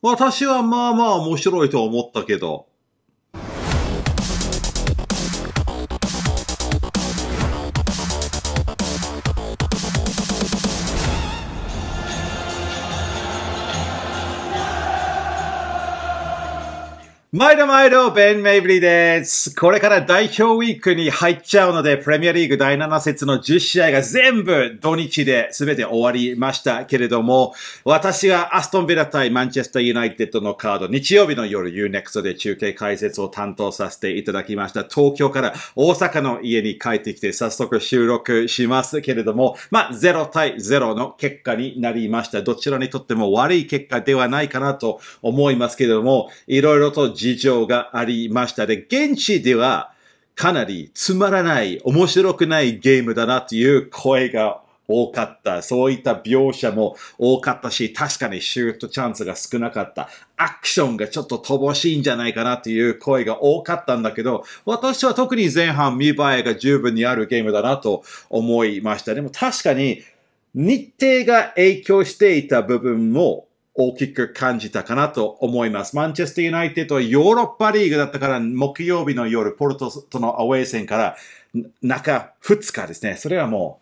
私はまあまあ面白いと思ったけど、毎度毎度、ベン・メイブリーです。これから代表ウィークに入っちゃうので、プレミアリーグ第7節の10試合が全部土日で全て終わりましたけれども、私はアストンビラ対マンチェスターユナイテッドのカード、日曜日の夜 UNEXT で中継解説を担当させていただきました。東京から大阪の家に帰ってきて早速収録しますけれども、まあ、0対0の結果になりました。どちらにとっても悪い結果ではないかなと思いますけれども、いろいろと自事情がありましたで、現地ではかなりつまらない、面白くないゲームだなという声が多かった。そういった描写も多かったし、確かにシュートチャンスが少なかった。アクションがちょっと乏しいんじゃないかなという声が多かったんだけど、私は特に前半見栄えが十分にあるゲームだなと思いました。でも確かに日程が影響していた部分も大きく感じたかなと思います。マンチェスィーユナイテッドはヨーロッパリーグだったから木曜日の夜、ポルトとのアウェイ戦から中2日ですね。それはも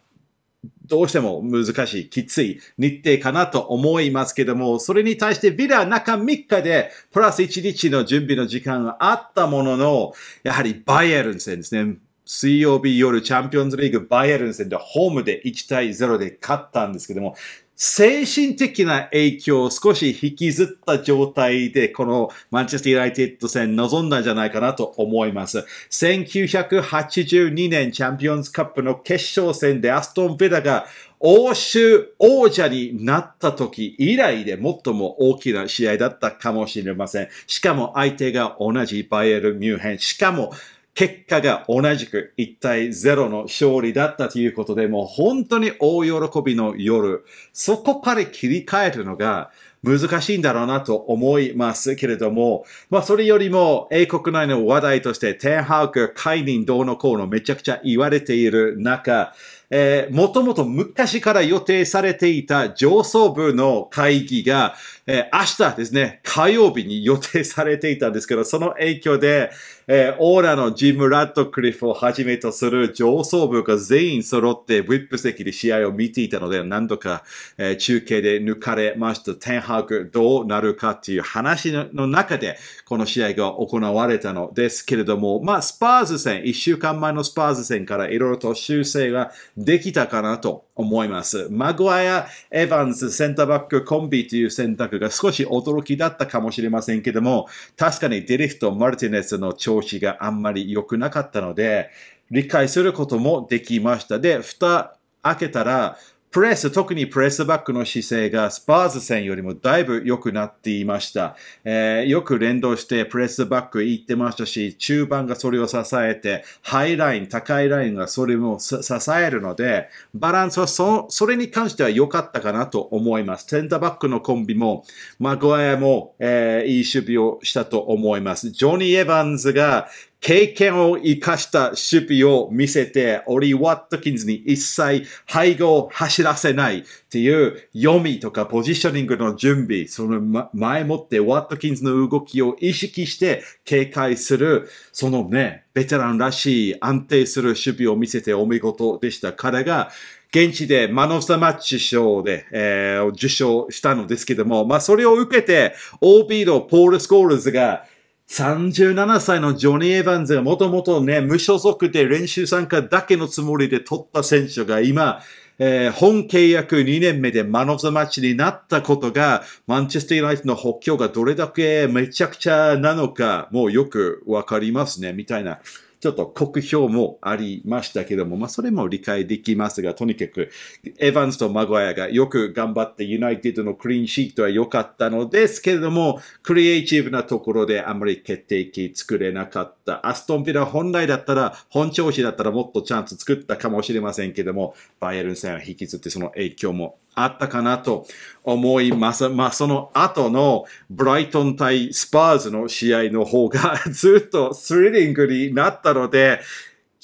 うどうしても難しい、きつい日程かなと思いますけども、それに対してビラ中3日でプラス1日の準備の時間があったものの、やはりバイエルン戦ですね。水曜日夜チャンピオンズリーグバイエルン戦でホームで1対0で勝ったんですけども、精神的な影響を少し引きずった状態で、このマンチェスティ・ユナイテッド戦臨んだんじゃないかなと思います。1982年チャンピオンズカップの決勝戦でアストン・ベダラが欧州王者になった時以来で最も大きな試合だったかもしれません。しかも相手が同じバイエル・ミュンヘン。しかも結果が同じく1対0の勝利だったということで、もう本当に大喜びの夜、そこから切り替えるのが難しいんだろうなと思いますけれども、まあそれよりも英国内の話題として、テンハーク解任どうのこうのめちゃくちゃ言われている中、えー、もともと昔から予定されていた上層部の会議が、えー、明日ですね、火曜日に予定されていたんですけど、その影響で、えー、オーラのジム・ラッドクリフをはじめとする上層部が全員揃ってウィップ席で試合を見ていたので、何度か、えー、中継で抜かれました。テンハグどうなるかっていう話の中で、この試合が行われたのですけれども、まあ、スパーズ戦、一週間前のスパーズ戦からいろいろと修正ができたかなと思います。マグワイア・エヴァンスセンターバックコンビという選択が少し驚きだったかもしれませんけども、確かにデリフト・マルティネスの調子があんまり良くなかったので、理解することもできました。で、蓋開けたら、プレス、特にプレスバックの姿勢がスパーズ戦よりもだいぶ良くなっていました。えー、よく連動してプレスバック行ってましたし、中盤がそれを支えて、ハイライン、高いラインがそれも支えるので、バランスはそそれに関しては良かったかなと思います。センターバックのコンビも、マグワイアも、えー、いい守備をしたと思います。ジョニー・エヴァンズが経験を生かした守備を見せて、オリー・ワットキンズに一切背後を走らせないっていう読みとかポジショニングの準備、その前もってワットキンズの動きを意識して警戒する、そのね、ベテランらしい安定する守備を見せてお見事でした。彼が現地でマノスタマッチ賞で、えー、受賞したのですけども、まあそれを受けて、OB のポール・スコールズが37歳のジョニー・エヴァンズがもともとね、無所属で練習参加だけのつもりで取った選手が今、えー、本契約2年目でマノザ・マッチになったことが、マンチェスター・ユナイトの補強がどれだけめちゃくちゃなのか、もうよくわかりますね、みたいな。ちょっと酷評もありましたけども、まあ、それも理解できますが、とにかく、エヴァンスとマゴヤがよく頑張ってユナイテッドのクリーンシートは良かったのですけれども、クリエイティブなところであまり決定機作れなかった。アストンビラ本来だったら、本調子だったらもっとチャンス作ったかもしれませんけども、バイエルン戦は引きずってその影響もあったかなと思います。まあ、その後のブライトン対スパーズの試合の方がずっとスリリングになったので、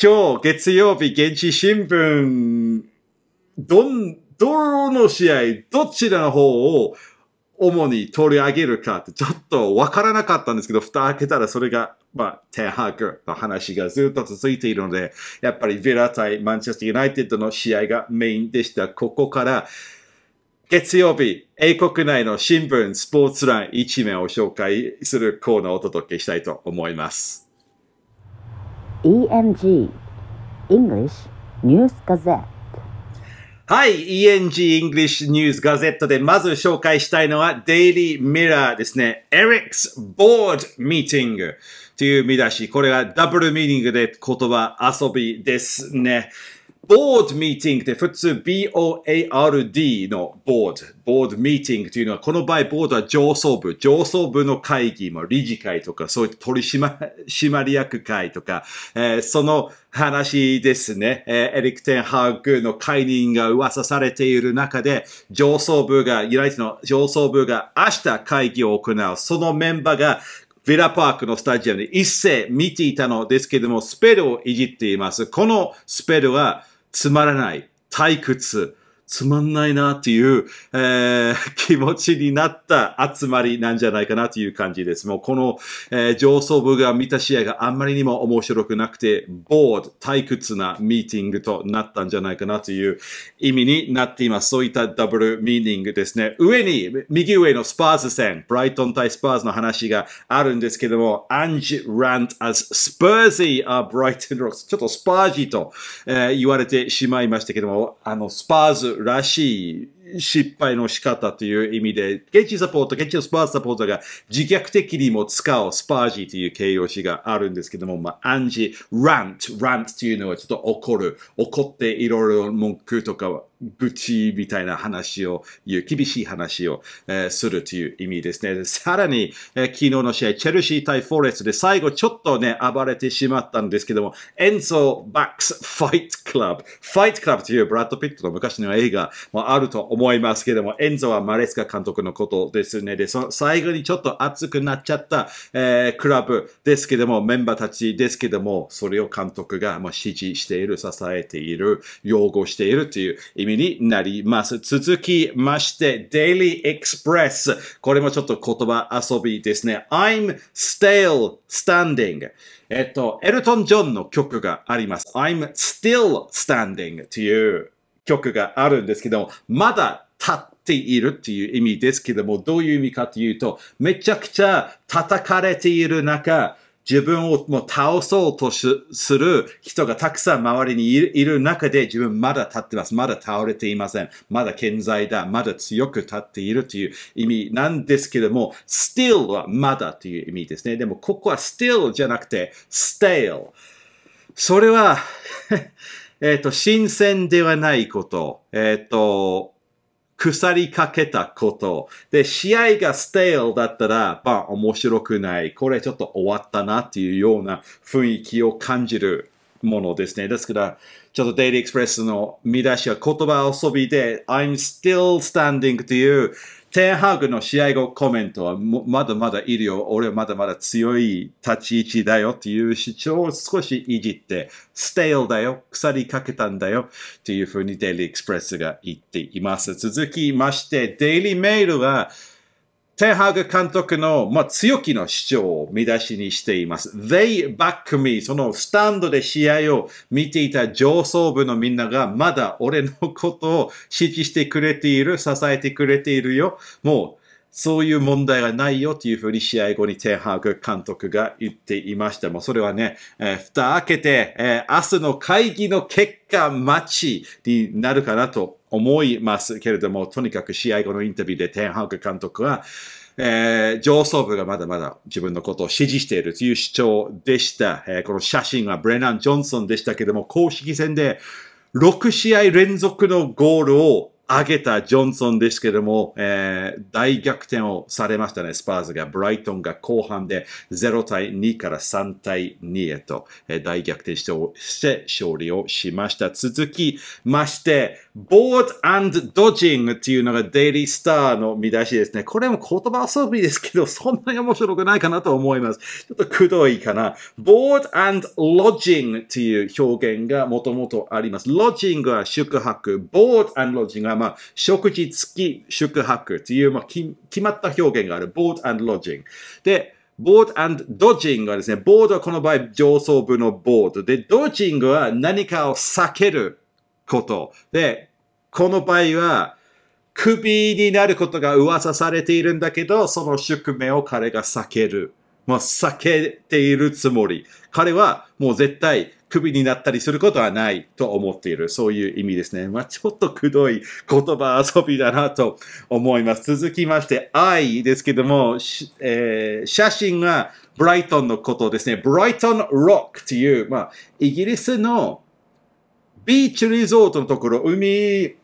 今日月曜日現地新聞、どん、どの試合、どちらの方を主に取り上げるかってちょっとわからなかったんですけど、蓋開けたらそれが、まあ、テンハークの話がずっと続いているので、やっぱりヴィラ対マンチェスターユナイテッドの試合がメインでした。ここから、月曜日、英国内の新聞、スポーツ欄一面を紹介するコーナーをお届けしたいと思います。ENG English News Gazette はい。ENG English News Gazette でまず紹介したいのは Daily Mirror ですね。Eric's Board Meeting という見出し。これはダブルミーニングで言葉遊びですね。ボードミーティングって普通 BOARD のボード、ボードミーティングというのは、この場合ボードは上層部、上層部の会議も理事会とか、そういう取締役会とか、えー、その話ですね、えー、エリクテンハーグの解任が噂されている中で、上層部が、ユナイテッドの上層部が明日会議を行う、そのメンバーがヴィラパークのスタジアムで一斉見ていたのですけれども、スペルをいじっています。このスペルは、つまらない、退屈、つまんないなっていう、えー、気持ちになった集まりなんじゃないかなという感じです。もうこの、えー、上層部が見た試合があんまりにも面白くなくて、ボード、退屈なミーティングとなったんじゃないかなという意味になっています。そういったダブルミーティングですね。上に、右上のスパーズ戦、ブライトン対スパーズの話があるんですけども、アンジ・ラント as Spursy are Brighton Rocks。ちょっとスパージーと、えー、言われてしまいましたけども、あの、スパーズらしい失敗の仕方という意味で、現地サポート、現地のスパーサポートが自虐的にも使うスパージーという形容詞があるんですけども、まあ、暗示、ラント、ラントというのはちょっと怒る、怒っていろいろ文句とか愚痴みたいな話を言う、厳しい話を、えー、するという意味ですね。さらに、えー、昨日の試合、チェルシー対フォレストで最後ちょっとね、暴れてしまったんですけども、エンゾーバックスファイトクラブ。ファイトクラブというブラッド・ピットの昔の映画もあると思いますけども、エンゾはマレスカ監督のことですね。で、その最後にちょっと熱くなっちゃった、えー、クラブですけども、メンバーたちですけども、それを監督がまう指している、支えている、擁護しているという意味になります。続きまして、Daily Express。これもちょっと言葉遊びですね。I'm still standing. えっと、エルトン・ジョンの曲があります。I'm still standing という曲があるんですけども、まだ立っているっていう意味ですけども、どういう意味かというと、めちゃくちゃ叩かれている中、自分をもう倒そうとする人がたくさん周りにいる中で自分まだ立ってます。まだ倒れていません。まだ健在だ。まだ強く立っているという意味なんですけども、still はまだという意味ですね。でもここは still じゃなくて stale。それは えっと、新鮮ではないこと。えっ、ー、と、腐りかけたこと。で、試合がステイルだったら、まあ面白くない。これちょっと終わったなっていうような雰囲気を感じる。ものですね。ですから、ちょっとデイリーエクスプレスの見出しは言葉遊びで、I'm still standing というテンハーグの試合後コメントはまだまだいるよ。俺はまだまだ強い立ち位置だよっていう主張を少しいじって、ステイルだよ。鎖かけたんだよ。っていうふうにデイリーエクスプレスが言っています。続きまして、デイリーメールはテンハーグ監督の、まあ、強気の主張を見出しにしています。They back me そのスタンドで試合を見ていた上層部のみんながまだ俺のことを支持してくれている、支えてくれているよ。もうそういう問題がないよというふうに試合後にテンハーグ監督が言っていました。もうそれはね、えー、蓋開けて、えー、明日の会議の結果待ちになるかなと思いますけれども、とにかく試合後のインタビューでテンハーグ監督は、えー、上層部がまだまだ自分のことを支持しているという主張でした。えー、この写真はブレナン・ジョンソンでしたけども、公式戦で6試合連続のゴールを上げたジョンソンですけども、えー、大逆転をされましたね、スパーズが。ブライトンが後半で0対2から3対2へと、えー、大逆転してして勝利をしました。続きまして、ボードドジングっていうのがデイリースターの見出しですね。これも言葉遊びですけど、そんなに面白くないかなと思います。ちょっとくどいかな。ボードロッジングっていう表現がもともとあります。ロッジングは宿泊、ボードロッジングはまあ、食事付き宿泊という、まあ、決まった表現がある。board and lodging。で、board and dodging はですね、board はこの場合上層部の board で、dodging は何かを避けること。で、この場合は、クビになることが噂されているんだけど、その宿命を彼が避ける。まあ、避けているつもり。彼はもう絶対クビになったりすることはないと思っている。そういう意味ですね。まあ、ちょっとくどい言葉遊びだなと思います。続きまして、愛ですけども、えー、写真がブライトンのことですね。ブライトンロックという、まあ、イギリスのビーチリゾートのところ、海、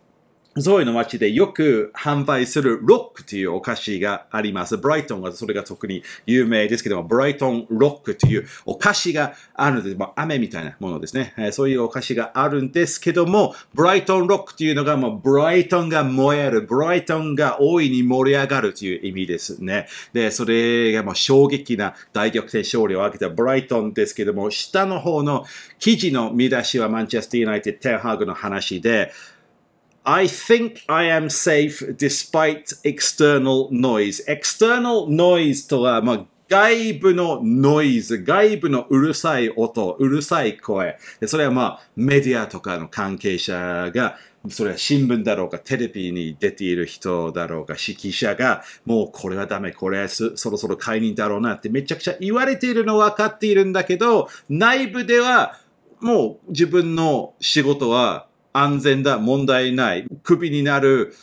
ゾイの街でよく販売するロックというお菓子があります。ブライトンはそれが特に有名ですけども、ブライトンロックというお菓子があるので、まあ、雨みたいなものですね、えそういうお菓子があるんですけども、ブライトンロックというのがもうブライトンが燃える、ブライトンが大いに盛り上がるという意味ですね。で、それがもう衝撃な大逆転勝利を挙げたブライトンですけども、下の方の記事の見出しはマンチェスターユナイテッド・テンハーグの話で、I think I am safe despite external noise. external noise とは、まあ、外部のノイズ、外部のうるさい音、うるさい声。それはまあ、メディアとかの関係者が、それは新聞だろうか、テレビに出ている人だろうか、指揮者が、もうこれはダメ、これそろそろ解任だろうなってめちゃくちゃ言われているの分かっているんだけど、内部ではもう自分の仕事は安全だ、問題ない、クビになる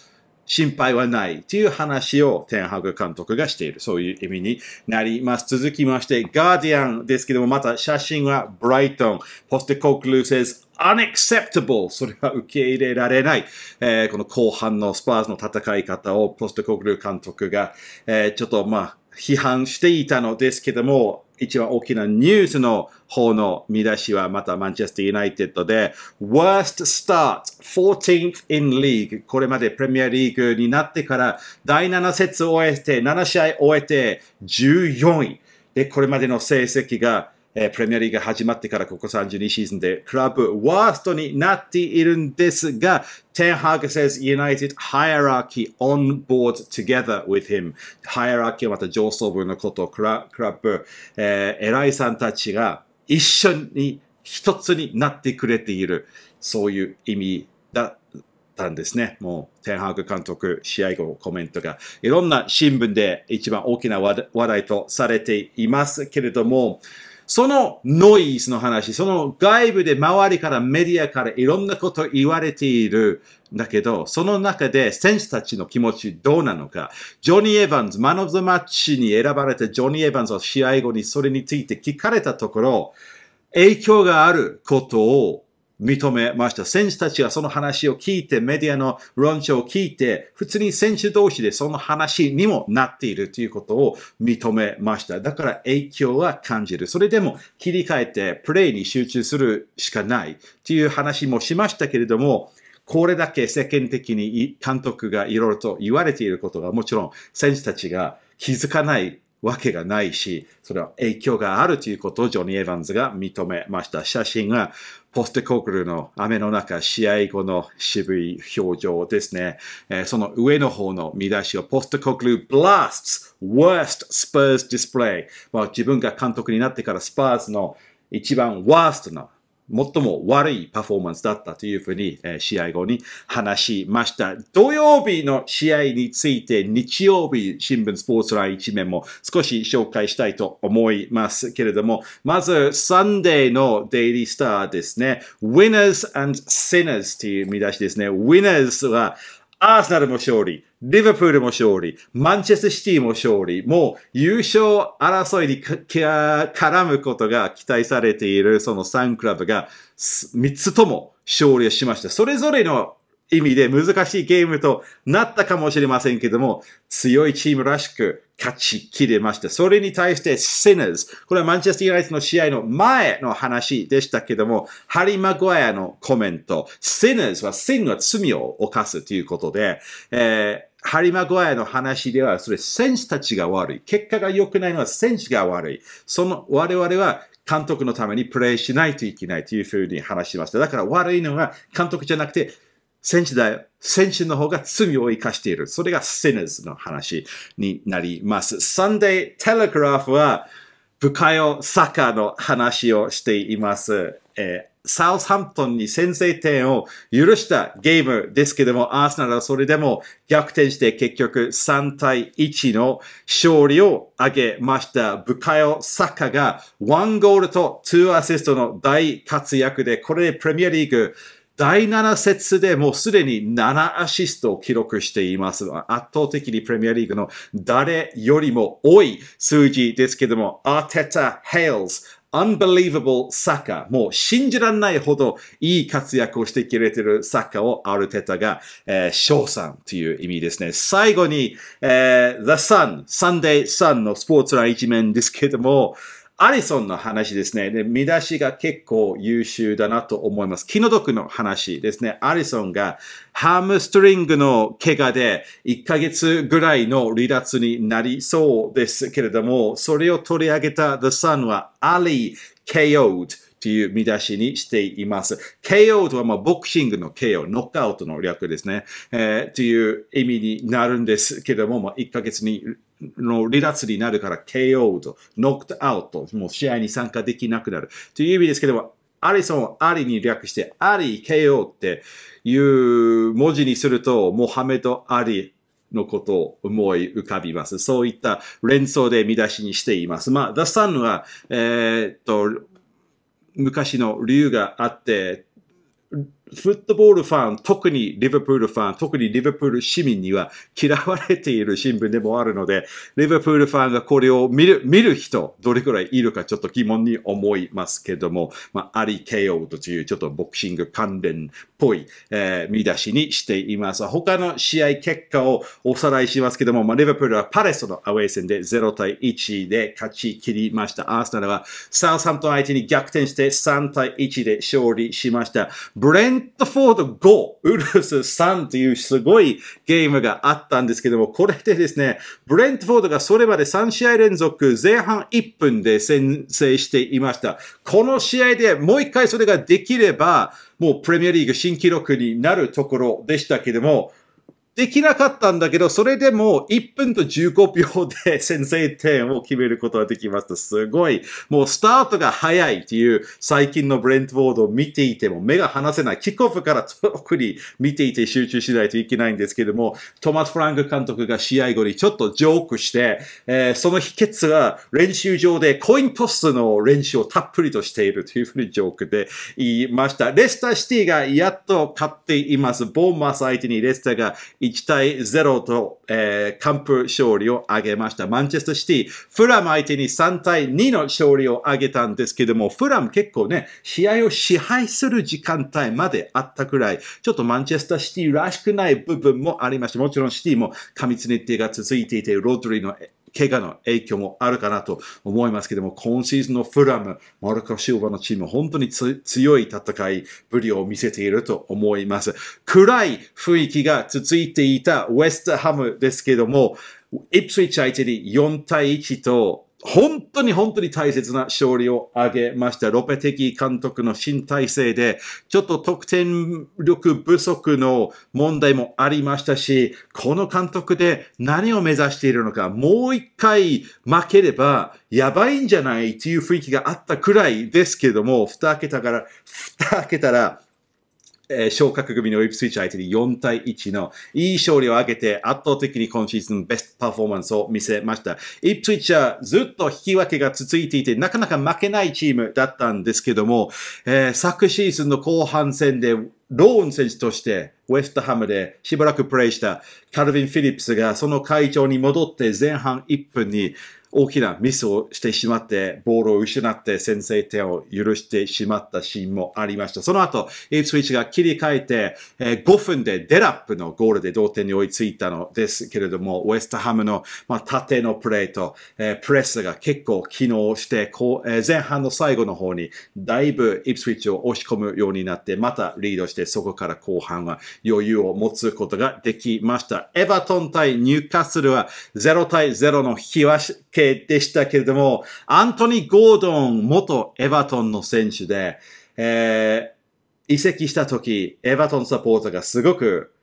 心配はないという話を天白監督がしている。そういう意味になります。続きまして、ガーディアンですけども、また写真はブライトン、ポステコークルー says unacceptable それは受け入れられない、えー、この後半のスパーズの戦い方をポストコグルー監督が、えー、ちょっとまあ批判していたのですけども、一番大きなニュースの方の見出しはまたマンチェスターユナイテッドで Worst Start 14th in League これまでプレミアリーグになってから第7節を終えて7試合終えて14位でこれまでの成績がえー、プレミアリーグ始まってからここ32シーズンでクラブワーストになっているんですが、テンハーグ says United hierarchy on board together with him. hierarchy はまた上層部のことをクラクラブ、えー、偉いさんたちが一緒に一つになってくれている、そういう意味だったんですね。もう、テンハーグ監督、試合後コメントが、いろんな新聞で一番大きな話題とされていますけれども、そのノイズの話、その外部で周りからメディアからいろんなこと言われているんだけど、その中で選手たちの気持ちどうなのか。ジョニー・エヴァンズ、マン・オブ・ザ・マッチに選ばれたジョニー・エヴァンズは試合後にそれについて聞かれたところ、影響があることを認めました。選手たちはその話を聞いて、メディアの論調を聞いて、普通に選手同士でその話にもなっているということを認めました。だから影響は感じる。それでも切り替えてプレイに集中するしかないという話もしましたけれども、これだけ世間的に監督がいろいろと言われていることがもちろん選手たちが気づかないわけがないし、それは影響があるということをジョニー・エヴァンズが認めました。写真がポステコグルの雨の中試合後の渋い表情ですね。えー、その上の方の見出しをポステコグル Blasts Worst Spurs Display。まあ、自分が監督になってからスパーズの一番ワーストな最も悪いパフォーマンスだったというふうに、えー、試合後に話しました。土曜日の試合について日曜日新聞スポーツライン一面も少し紹介したいと思いますけれども、まずサンデーのデイリースターですね。Winners and Sinners という見出しですね。Winners はアーセナルも勝利、リバプールも勝利、マンチェスシティも勝利、もう優勝争いに絡むことが期待されているその3クラブが3つとも勝利をしました。それぞれの意味で難しいゲームとなったかもしれませんけども、強いチームらしく勝ち切れました。それに対してシネズ。これはマンチェスター・ユナイツの試合の前の話でしたけども、ハリー・マグワイアのコメント。シネズは真の罪を犯すということで、えー、ハリマグワイアの話では、それ選手たちが悪い。結果が良くないのは選手が悪い。その我々は監督のためにプレイしないといけないというふうに話しました。だから悪いのは監督じゃなくて戦士だよ。戦士の方が罪をかしている。それが sinners の話になります。Sunday Telegraph は、部下用サッカーの話をしています。えーサウスハンプトンに先制点を許したゲームですけども、アースナルはそれでも逆転して結局3対1の勝利を挙げました。ブカヨ・サカが1ゴールと2アシストの大活躍で、これでプレミアリーグ第7節でもうすでに7アシストを記録しています。圧倒的にプレミアリーグの誰よりも多い数字ですけども、アーテタ・ヘイルズ、unbelievable サッカー。もう信じられないほどいい活躍をしてくれてるサッカーをアルテタが、えー、賞賛という意味ですね。最後に、えー、The Sun、Sunday Sun のスポーツラン一面ですけども、アリソンの話ですね。で、見出しが結構優秀だなと思います。気の毒の話ですね。アリソンがハムストリングの怪我で1ヶ月ぐらいの離脱になりそうですけれども、それを取り上げた The Sun はアリー・ KO'd という見出しにしています。KO d はまあボクシングの KO、ノックアウトの略ですね。えー、という意味になるんですけれども、まあ、1ヶ月にの離脱になるから k o と、ノックアウト、もう試合に参加できなくなる。という意味ですけども、アリソンをアリに略して、アリ KO っていう文字にすると、モハメド・アリのことを思い浮かびます。そういった連想で見出しにしています。まあ、ダスタンは、えー、っと、昔の理由があって、フットボールファン、特にリバプールファン、特にリバプール市民には嫌われている新聞でもあるので、リバプールファンがこれを見る、見る人、どれくらいいるかちょっと疑問に思いますけども、まあ、アリ・ケイオというちょっとボクシング関連っぽい、えー、見出しにしています。他の試合結果をおさらいしますけども、まあ、リバプールはパレスのアウェイ戦で0対1で勝ち切りました。アースナルはサウサント相手に逆転して3対1で勝利しました。ブレンントフォード5、ウルス3というすごいゲームがあったんですけども、これでですね、ブレントフォードがそれまで3試合連続前半1分で先制していました。この試合でもう一回それができれば、もうプレミアリーグ新記録になるところでしたけども、できなかったんだけど、それでも1分と15秒で先制点を決めることができました。すごい。もうスタートが早いっていう最近のブレントボードを見ていても目が離せない。キックオフから特に見ていて集中しないといけないんですけども、トマス・フランク監督が試合後にちょっとジョークして、えー、その秘訣は練習場でコイントスの練習をたっぷりとしているというふうにジョークで言いました。レスターシティがやっと勝っています。ボーマス相手にレスターが1対0と、えー、完封勝利を挙げました。マンチェスターシティ、フラム相手に3対2の勝利を挙げたんですけども、フラム結構ね、試合を支配する時間帯まであったくらい、ちょっとマンチェスターシティらしくない部分もありまして、もちろんシティも過密日程が続いていて、ロドリの怪我の影響もあるかなと思いますけども、今シーズンのフラム、マルコ・シルバのチーム、本当に強い戦いぶりを見せていると思います。暗い雰囲気が続いていたウェストハムですけども、イプスイッチ相手に4対1と本当に本当に大切な勝利を挙げました。ロペテキ監督の新体制で、ちょっと得点力不足の問題もありましたし、この監督で何を目指しているのか、もう一回負ければやばいんじゃないっていう雰囲気があったくらいですけども、二桁から、二桁ら、えー、昇格組のイプスイッチ相手に4対1のいい勝利を挙げて圧倒的に今シーズンベストパフォーマンスを見せました。イプスイッチはずっと引き分けが続いていてなかなか負けないチームだったんですけども、えー、昨シーズンの後半戦でローン選手としてウェストハムでしばらくプレイしたカルビン・フィリップスがその会長に戻って前半1分に大きなミスをしてしまって、ボールを失って先制点を許してしまったシーンもありました。その後、イースウィッチが切り替えて、え5分でデラップのゴールで同点に追いついたのですけれども、ウエストハムの、まあ、縦のプレート、えプレスが結構機能して、こうえ前半の最後の方にだいぶイプスウィッチを押し込むようになって、またリードして、そこから後半は余裕を持つことができました。エヴァトン対ニューカッスルは0対0の引き分けでしたけれども、アントニー・ゴードン元エバトンの選手で、えー、移籍した時、エバトンサポーターがすごく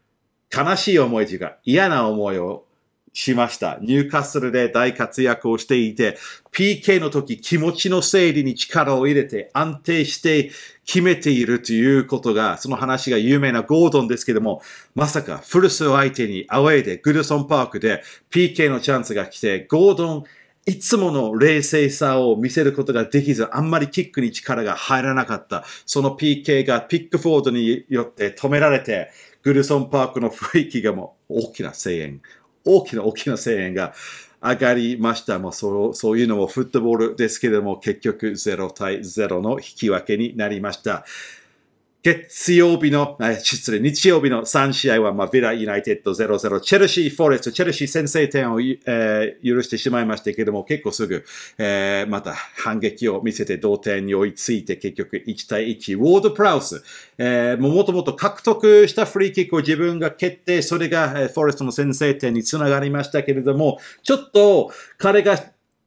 悲しい思いというか嫌な思いをしました。ニューカッスルで大活躍をしていて、PK の時気持ちの整理に力を入れて安定して決めているということが、その話が有名なゴードンですけども、まさかフルスを相手にアウェイでグルソンパークで PK のチャンスが来て、ゴードンいつもの冷静さを見せることができず、あんまりキックに力が入らなかった。その PK がピックフォードによって止められて、グルソンパークの雰囲気がもう大きな声援、大きな大きな声援が上がりました。もうそうそういうのもフットボールですけれども、結局0対0の引き分けになりました。月曜日の、失礼、日曜日の3試合は、まあ、ヴィラ・ユナイテッド0-0、チェルシー・フォレスト、チェルシー先制点を、えー、許してしまいましたけれども、結構すぐ、えー、また反撃を見せて同点に追いついて、結局1対1、ウォード・プラウス、えー、もともと獲得したフリーキックを自分が蹴って、それが、フォレストの先制点につながりましたけれども、ちょっと彼が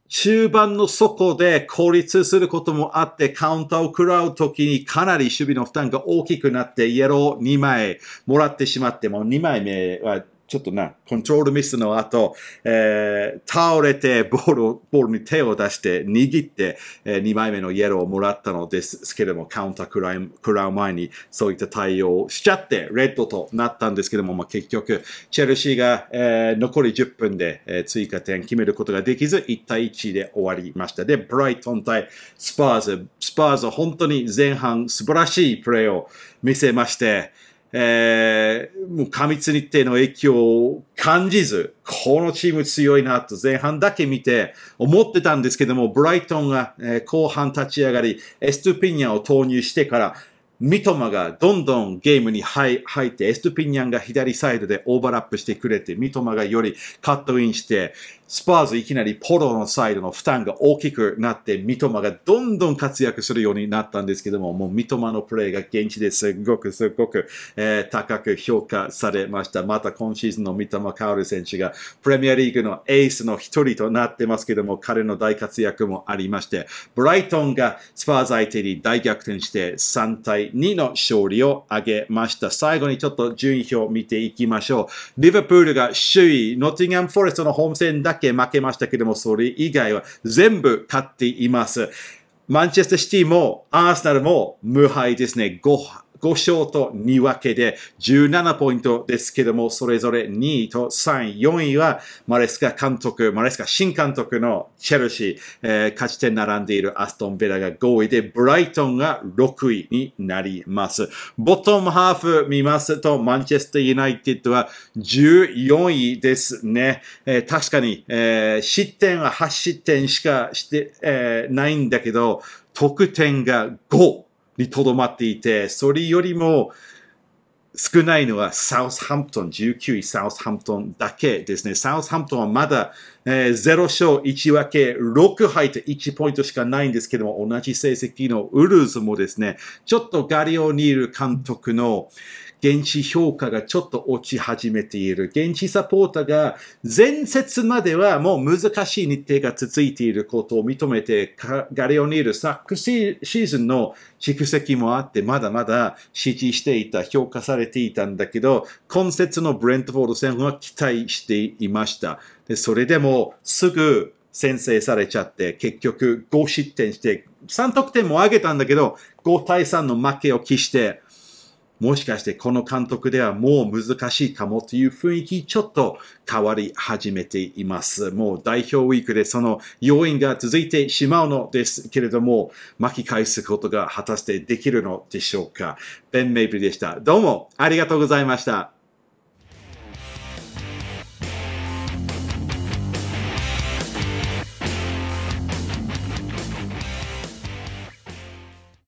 中盤の底で効率することもあって、カウンターを食らうときにかなり守備の負担が大きくなって、イエロー2枚もらってしまっても、2枚目はちょっとな、コントロールミスの後、えー、倒れてボールを、ボールに手を出して握って、えー、2枚目のイエローをもらったのですけれども、カウンター食らう食らう前にそういった対応をしちゃって、レッドとなったんですけども、まあ、結局、チェルシーが、えー、残り10分で、えー、追加点決めることができず、1対1で終わりました。で、ブライトン対スパーズ、スパーズ本当に前半素晴らしいプレーを見せまして、えー、もう過密日程の影響を感じず、このチーム強いなと前半だけ見て思ってたんですけども、ブライトンが、えー、後半立ち上がり、エストゥピニャンを投入してから、三マがどんどんゲームに入って、エストゥピニャンが左サイドでオーバーラップしてくれて、三マがよりカットインして、スパーズいきなりポロのサイドの負担が大きくなって、三笘がどんどん活躍するようになったんですけども、もう三笘のプレーが現地ですごくすごく、えー、高く評価されました。また今シーズンの三笘薫選手がプレミアリーグのエースの一人となってますけども、彼の大活躍もありまして、ブライトンがスパーズ相手に大逆転して3対2の勝利を挙げました。最後にちょっと順位表を見ていきましょう。リバプールが首位、ノッティンガムフォレストのホーム戦だけ負けましたけども、それ以外は全部勝っています。マンチェスターシティもアーセナルも無敗ですね。5 5勝と2分けで17ポイントですけども、それぞれ2位と3位、4位はマレスカ監督、マレスカ新監督のチェルシー、えー、勝ち点並んでいるアストンベラが5位で、ブライトンが6位になります。ボトムハーフ見ますと、マンチェスターユナイテッドは14位ですね。えー、確かに、えー、失点は8失点しかして、えないんだけど、得点が5。にとどまっていて、それよりも少ないのはサウスハンプトン、19位サウスハンプトンだけですね。サウスハンプトンはまだ、えー、0勝1分け6敗と1ポイントしかないんですけども、同じ成績のウルーズもですね、ちょっとガリオニール監督の、現地評価がちょっと落ち始めている。現地サポーターが前節まではもう難しい日程が続いていることを認めて、ガレオニール昨シーズンの蓄積もあって、まだまだ支持していた、評価されていたんだけど、今節のブレントフォード戦は期待していました。でそれでもすぐ先制されちゃって、結局5失点して、3得点も上げたんだけど、5対3の負けを期して、もしかしてこの監督ではもう難しいかもという雰囲気ちょっと変わり始めています。もう代表ウィークでその要因が続いてしまうのですけれども、巻き返すことが果たしてできるのでしょうか。ベン・メイプルでした。どうもありがとうございました。